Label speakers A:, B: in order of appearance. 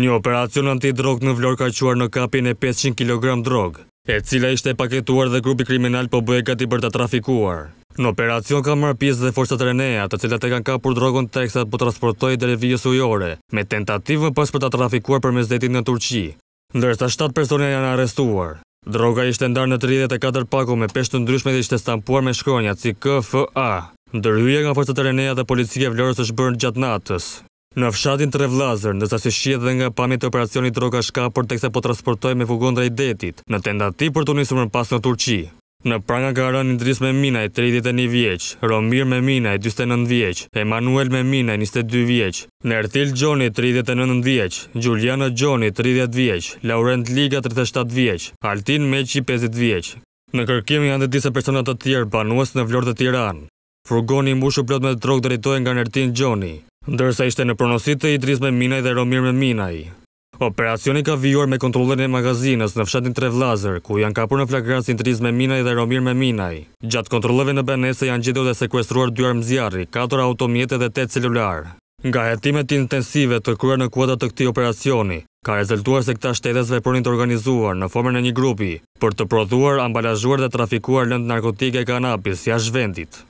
A: Një operacion antidrog në vlorë ka quar në kapin e 500 kg drog, e cila ishte paketuar dhe grupi kriminal po bëhe gati për të trafikuar. Në operacion ka mërë pjesë dhe forësat renea të cilat e kanë kapur drogën të eksat po transportoj dhe revijës ujore, me tentativë pas për të trafikuar për mesdetin në Turqi. Ndërsa 7 personja janë arestuar. Droga ishte ndarë në 34 pako me peshtë ndryshme dhe ishte stampuar me shkronja, cikë FA. Ndërhyja nga forësat renea dhe policia vlorës është bërë gjatë natës. Në fshatin të revlazër, nësa si shqiet dhe nga pamit e operacionit droga shka për tekse po transportoj me fugon dhe i detit, në tendati për të njësëm në pas në Turqi. Në pranga ka rënë Indris me Minaj, 31 vjeq, Romir me Minaj, 29 vjeq, Emanuel me Minaj, 22 vjeq, Nertil Gjoni, 39 vjeq, Gjuliano Gjoni, 30 vjeq, Laurent Liga, 37 vjeq, Altin Meqi, 50 vjeq. Në kërkimi janë dhe disa personat të tjerë banuës në vlorë të tiranë. Furgoni mbushu plot me drogë drejtojnë nga Nertin Gjoni ndërsa ishte në pronosit të Idris Meminaj dhe Romir Meminaj. Operacioni ka vijuar me kontrolën e magazinës në fshatin Trevlazër, ku janë kapur në flagrancë Idris Meminaj dhe Romir Meminaj. Gjatë kontrolëve në Benese janë gjithu dhe sekwestruar dy armë zjarri, 4 automjete dhe 8 cilular. Nga jetimet intensive të kruar në kuadat të këti operacioni, ka rezultuar se këta shtetës vepronin të organizuar në formën e një grupi për të prodhuar, ambalazhuar dhe trafikuar lëndë narkotike e kanapis, jash vendit.